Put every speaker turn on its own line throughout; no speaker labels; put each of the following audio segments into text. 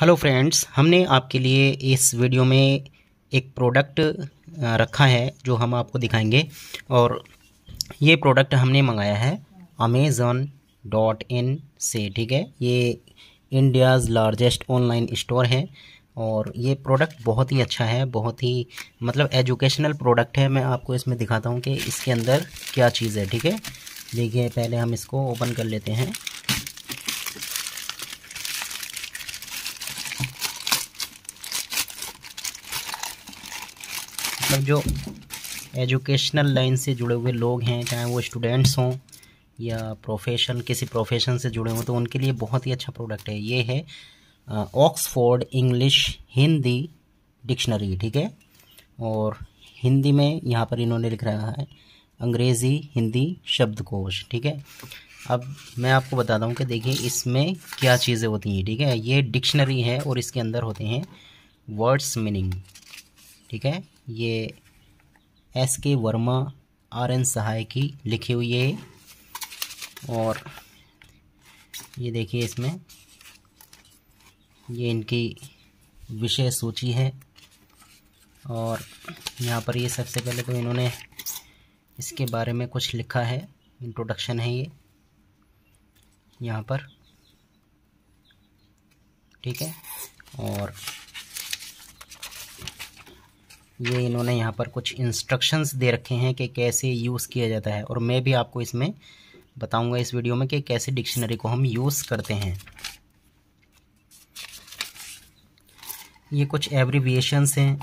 hello friends हमने आपके लिए इस वीडियो में एक प्रोडक्ट रखा है जो हम आपको दिखाएंगे और ये प्रोडक्ट हमने मंगाया है अमेज़न डॉट इन से ठीक है ये इंडियाज़ लार्जेस्ट ऑनलाइन स्टोर है और ये प्रोडक्ट बहुत ही अच्छा है बहुत ही मतलब एजुकेशनल प्रोडक्ट है मैं आपको इसमें दिखाता हूँ कि इसके अंदर क्या चीज़ है ठीक है देखिए पहले हम इसको ओपन कर लेते हैं मतलब जो एजुकेशनल लाइन से जुड़े हुए लोग हैं चाहे वो स्टूडेंट्स हों या प्रोफेशन किसी प्रोफेशन से जुड़े हों तो उनके लिए बहुत ही अच्छा प्रोडक्ट है ये है ऑक्सफोर्ड इंग्लिश हिंदी डिक्शनरी ठीक है और हिंदी में यहाँ पर इन्होंने लिख रहा है अंग्रेज़ी हिंदी शब्दकोश ठीक है अब मैं आपको बताता हूँ कि देखिए इसमें क्या चीज़ें होती हैं ठीक है ये डिक्शनरी है और इसके अंदर होते हैं वर्ड्स मीनिंग ठीक है ये एस के वर्मा आर एन सहाय की लिखी हुई है और ये देखिए इसमें ये इनकी विषय सूची है और यहाँ पर ये सबसे पहले तो इन्होंने इसके बारे में कुछ लिखा है इंट्रोडक्शन है ये यहाँ पर ठीक है और ये इन्होंने यहाँ पर कुछ इंस्ट्रक्शंस दे रखे हैं कि कैसे यूज़ किया जाता है और मैं भी आपको इसमें बताऊंगा इस वीडियो में कि कैसे डिक्शनरी को हम यूज़ करते हैं ये कुछ एब्रीविएशंस हैं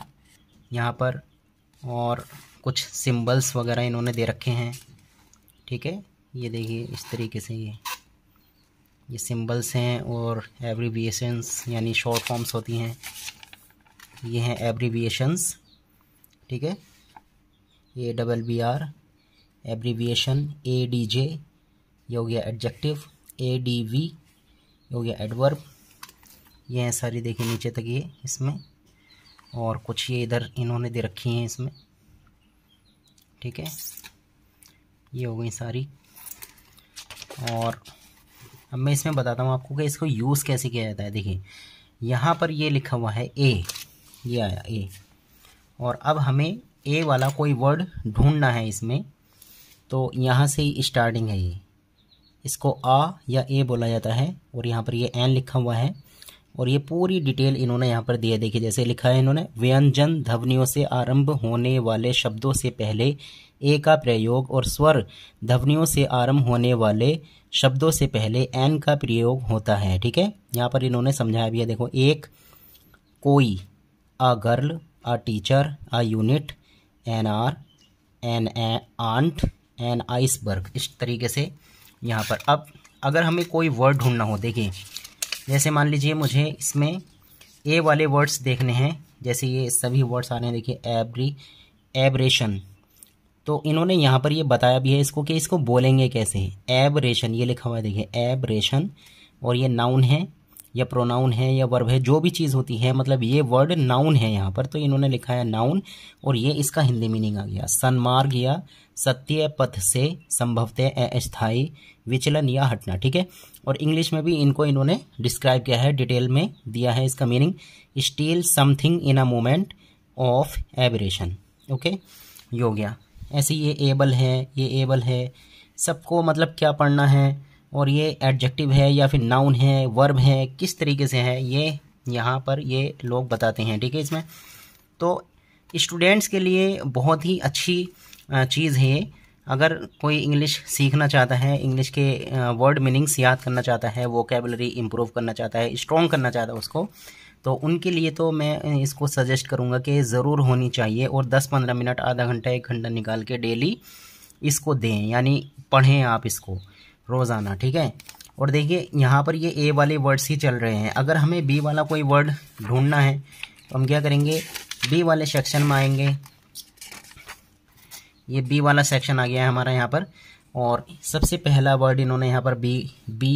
यहाँ पर और कुछ सिंबल्स वगैरह इन्होंने दे रखे हैं ठीक है ये देखिए इस तरीके से ये ये सिंबल्स हैं और एब्रीविएशंस यानी शॉर्ट फॉर्म्स होती हैं ये हैं एब्रीविएशंस ठीक है A double B R abbreviation A D J ये हो गया एडजेक्टिव ए डी वी ये हो गया एडवर्ब ये हैं सारी देखिए नीचे तक ये इसमें और कुछ ये इधर इन्होंने दे रखी हैं इसमें ठीक है ये हो गई सारी और अब मैं इसमें बताता हूँ आपको कि इसको यूज़ कैसे किया जाता है देखिए यहाँ पर ये लिखा हुआ है ए ये आया ए और अब हमें ए वाला कोई वर्ड ढूंढना है इसमें तो यहाँ से ही स्टार्टिंग है ये इसको आ या ए बोला जाता है और यहाँ पर ये एन लिखा हुआ है और ये पूरी डिटेल इन्होंने यहाँ पर दिया देखिए जैसे लिखा है इन्होंने व्यंजन ध्वनियों से आरंभ होने वाले शब्दों से पहले ए का प्रयोग और स्वर ध्वनियों से आरंभ होने वाले शब्दों से पहले एन का प्रयोग होता है ठीक है यहाँ पर इन्होंने समझाया भी है देखो एक कोई a girl a teacher, a unit, an an an aunt, an iceberg इस तरीके से यहाँ पर अब अगर हमें कोई वर्ड ढूंढना हो देखिए जैसे मान लीजिए मुझे इसमें ए वाले वर्ड्स देखने हैं जैसे ये सभी वर्ड्स आने हैं देखिए एवरी एबरेशन तो इन्होंने यहाँ पर ये बताया भी है इसको कि इसको बोलेंगे कैसे एबरेशन ये लिखा हुआ है देखिए एबरेशन और ये नाउन है या प्रोनाउन है या वर्ब है जो भी चीज़ होती है मतलब ये वर्ड नाउन है यहाँ पर तो इन्होंने लिखा है नाउन और ये इसका हिंदी मीनिंग आ गया सन्मार्ग या सत्य पथ से संभवतः अस्थाई विचलन या हटना ठीक है और इंग्लिश में भी इनको इन्होंने डिस्क्राइब किया है डिटेल में दिया है इसका meaning still something in a moment of aberration okay योग्या ऐसे ये एबल है ये एबल है सबको मतलब क्या पढ़ना है और ये एडजेक्टिव है या फिर नाउन है वर्ब है किस तरीके से है ये यहाँ पर ये लोग बताते हैं ठीक है इसमें तो स्टूडेंट्स के लिए बहुत ही अच्छी चीज़ है अगर कोई इंग्लिश सीखना चाहता है इंग्लिश के वर्ड मीनिंग्स याद करना चाहता है वो कैबलरी इम्प्रूव करना चाहता है स्ट्रॉन्ग करना चाहता है उसको तो उनके लिए तो मैं इसको सजेस्ट करूँगा कि ज़रूर होनी चाहिए और 10-15 मिनट आधा घंटा एक घंटा निकाल के डेली इसको दें यानी पढ़ें आप इसको रोज़ाना ठीक है और देखिए यहाँ पर ये ए वाले वर्ड्स ही चल रहे हैं अगर हमें बी वाला कोई वर्ड ढूंढना है तो हम क्या करेंगे बी वाले सेक्शन में आएंगे ये बी वाला सेक्शन आ गया है हमारा यहाँ पर और सबसे पहला वर्ड इन्होंने यहाँ पर बी बी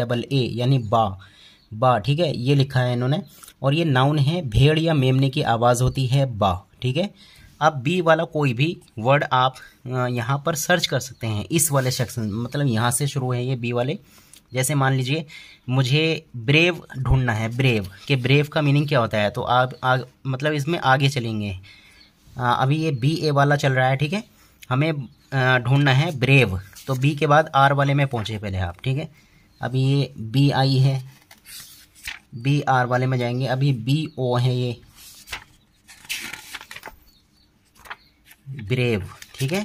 डबल ए यानी बा बा ठीक है ये लिखा है इन्होंने और ये नाउन है भेड़ या मेमने की आवाज़ होती है बा ठीक है अब बी वाला कोई भी वर्ड आप यहाँ पर सर्च कर सकते हैं इस वाले सेक्शन मतलब यहाँ से शुरू है ये बी वाले जैसे मान लीजिए मुझे ब्रेव ढूंढना है ब्रेव के ब्रेव का मीनिंग क्या होता है तो आप आग, मतलब इसमें आगे चलेंगे आ, अभी ये बी ए वाला चल रहा है ठीक है हमें ढूंढना है ब्रेव तो बी के बाद आर वाले में पहुँचे पहले आप ठीक है अभी ये बी आई है बी आर वाले में जाएंगे अभी बी ओ है ये ब्रेव ठीक है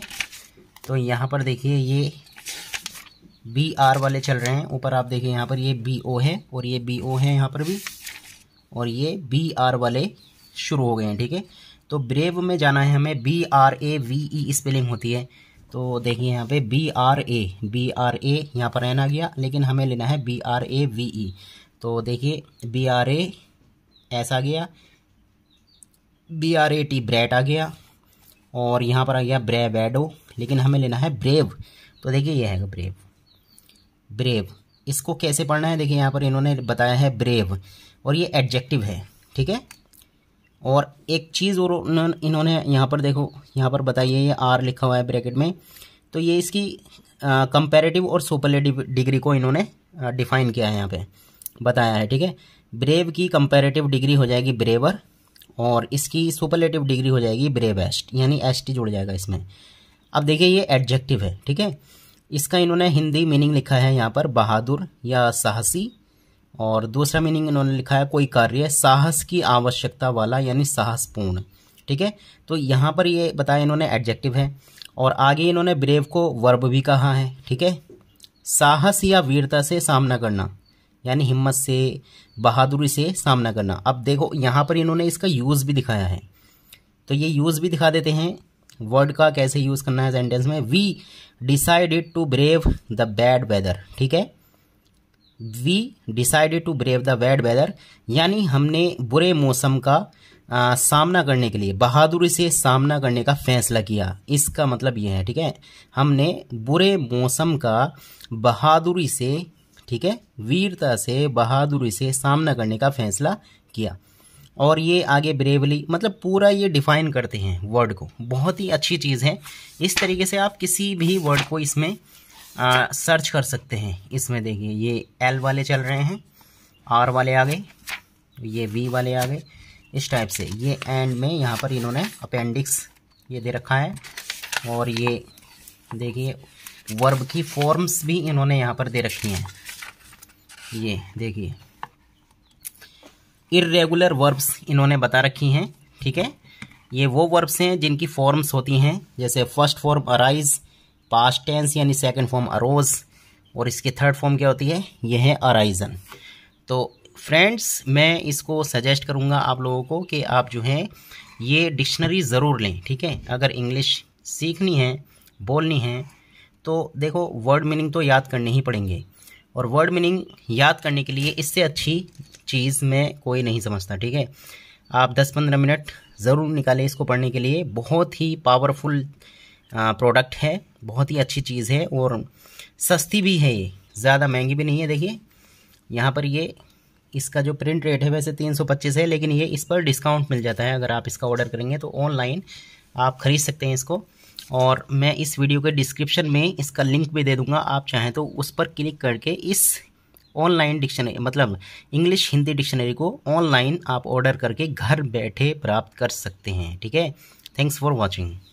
तो यहाँ पर देखिए ये बी आर वाले चल रहे हैं ऊपर आप देखिए यहाँ पर ये बी ओ है और ये बी ओ है यहाँ पर भी और ये बी आर वाले शुरू हो गए हैं ठीक है तो ब्रेव में जाना है हमें B R A V E spelling होती है तो देखिए यहाँ पे B R A B R A यहाँ पर रहना गया लेकिन हमें लेना है B R A V E तो देखिए बी आर ए ऐसा गया B R A T brat आ गया और यहाँ पर आ गया ब्रेवेडो लेकिन हमें लेना है ब्रेव तो देखिए ये है ब्रेव ब्रेव इसको कैसे पढ़ना है देखिए यहाँ पर इन्होंने बताया है ब्रेव और ये एडजेक्टिव है ठीक है और एक चीज़ और इन्होंने यहाँ पर देखो यहाँ पर बताइए ये आर लिखा हुआ है ब्रैकेट में तो ये इसकी कंपेरेटिव और सुपरलेटिव डिग्री को इन्होंने डिफाइन किया है यहाँ पे बताया है ठीक है ब्रेव की कंपेरेटिव डिग्री हो जाएगी ब्रेवर और इसकी सुपरलेटिव डिग्री हो जाएगी ब्रेवेस्ट यानी एस टी जुड़ जाएगा इसमें अब देखिए ये एडजेक्टिव है ठीक है इसका इन्होंने हिंदी मीनिंग लिखा है यहाँ पर बहादुर या साहसी और दूसरा मीनिंग इन्होंने लिखा है कोई कार्य साहस की आवश्यकता वाला यानी साहसपूर्ण ठीक है तो यहाँ पर ये बताया इन्होंने एडजेक्टिव है और आगे इन्होंने ब्रेव को वर्ब भी कहा है ठीक है साहस या वीरता से सामना करना यानी हिम्मत से बहादुरी से सामना करना अब देखो यहाँ पर इन्होंने इसका यूज़ भी दिखाया है तो ये यूज़ भी दिखा देते हैं वर्ड का कैसे यूज़ करना है सेंटेंस में we decided to brave the bad weather ठीक है we decided to brave the bad weather यानी हमने बुरे मौसम का आ, सामना करने के लिए बहादुरी से सामना करने का फैसला किया इसका मतलब यह है ठीक है हमने बुरे मौसम का बहादुरी से ठीक है वीरता से बहादुरी से सामना करने का फैसला किया और ये आगे ब्रेवली मतलब पूरा ये डिफाइन करते हैं वर्ड को बहुत ही अच्छी चीज़ है इस तरीके से आप किसी भी वर्ड को इसमें आ, सर्च कर सकते हैं इसमें देखिए ये एल वाले चल रहे हैं आर वाले आ गए ये वी वाले आ गए इस टाइप से ये एंड में यहाँ पर इन्होंने अपेंडिक्स ये दे रखा है और ये देखिए वर्ब की फॉर्म्स भी इन्होंने यहाँ पर दे रखी हैं ये देखिए इरेगुलर वर्ब्स इन्होंने बता रखी हैं ठीक है ये वो वर्ब्स हैं जिनकी फॉर्म्स होती हैं जैसे first form arise past tense यानी सेकंड फॉर्म अरोज और इसकी थर्ड फॉर्म क्या होती है ये है अराइजन तो फ्रेंड्स मैं इसको सजेस्ट करूँगा आप लोगों को कि आप जो है ये डिक्शनरी ज़रूर लें ठीक है अगर इंग्लिश सीखनी है बोलनी है तो देखो वर्ड मीनिंग तो याद करने ही पड़ेंगे और वर्ड मीनिंग याद करने के लिए इससे अच्छी चीज़ में कोई नहीं समझता ठीक है आप 10-15 मिनट ज़रूर निकालें इसको पढ़ने के लिए बहुत ही पावरफुल प्रोडक्ट है बहुत ही अच्छी चीज़ है और सस्ती भी है ये ज़्यादा महंगी भी नहीं है देखिए यहाँ पर ये इसका जो प्रिंट रेट है वैसे तीन है लेकिन ये इस पर डिस्काउंट मिल जाता है अगर आप इसका ऑर्डर करेंगे तो ऑनलाइन आप ख़रीद सकते हैं इसको और मैं इस वीडियो के डिस्क्रिप्शन में इसका लिंक भी दे दूंगा आप चाहें तो उस पर क्लिक करके इस ऑनलाइन डिक्शनरी मतलब इंग्लिश हिंदी डिक्शनरी को ऑनलाइन आप ऑर्डर करके घर बैठे प्राप्त कर सकते हैं ठीक है थैंक्स फॉर वॉचिंग